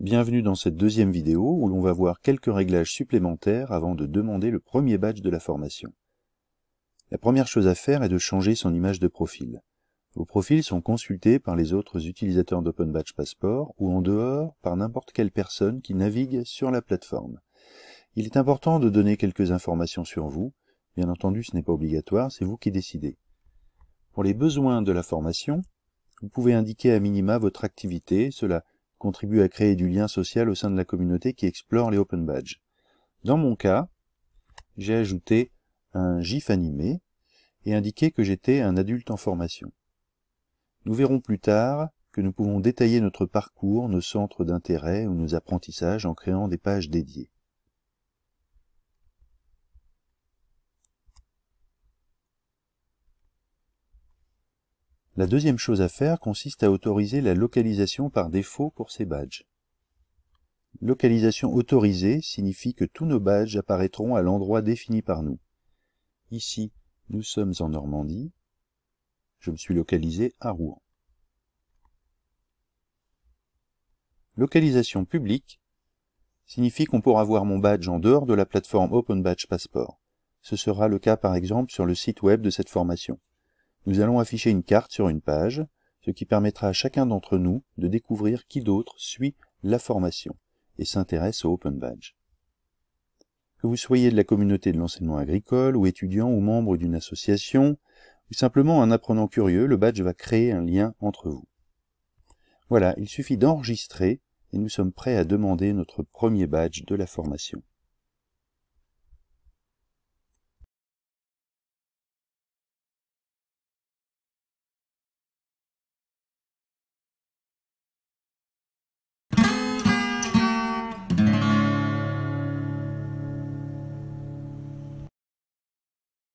Bienvenue dans cette deuxième vidéo où l'on va voir quelques réglages supplémentaires avant de demander le premier badge de la formation. La première chose à faire est de changer son image de profil. Vos profils sont consultés par les autres utilisateurs d'Open Badge Passport ou en dehors par n'importe quelle personne qui navigue sur la plateforme. Il est important de donner quelques informations sur vous. Bien entendu, ce n'est pas obligatoire, c'est vous qui décidez. Pour les besoins de la formation, vous pouvez indiquer à minima votre activité, cela contribue à créer du lien social au sein de la communauté qui explore les open badges. Dans mon cas, j'ai ajouté un GIF animé et indiqué que j'étais un adulte en formation. Nous verrons plus tard que nous pouvons détailler notre parcours, nos centres d'intérêt ou nos apprentissages en créant des pages dédiées. La deuxième chose à faire consiste à autoriser la localisation par défaut pour ces badges. Localisation autorisée signifie que tous nos badges apparaîtront à l'endroit défini par nous. Ici, nous sommes en Normandie. Je me suis localisé à Rouen. Localisation publique signifie qu'on pourra voir mon badge en dehors de la plateforme Open Badge Passport. Ce sera le cas par exemple sur le site web de cette formation. Nous allons afficher une carte sur une page, ce qui permettra à chacun d'entre nous de découvrir qui d'autre suit la formation et s'intéresse au Open Badge. Que vous soyez de la communauté de l'enseignement agricole ou étudiant ou membre d'une association, ou simplement un apprenant curieux, le badge va créer un lien entre vous. Voilà, il suffit d'enregistrer et nous sommes prêts à demander notre premier badge de la formation.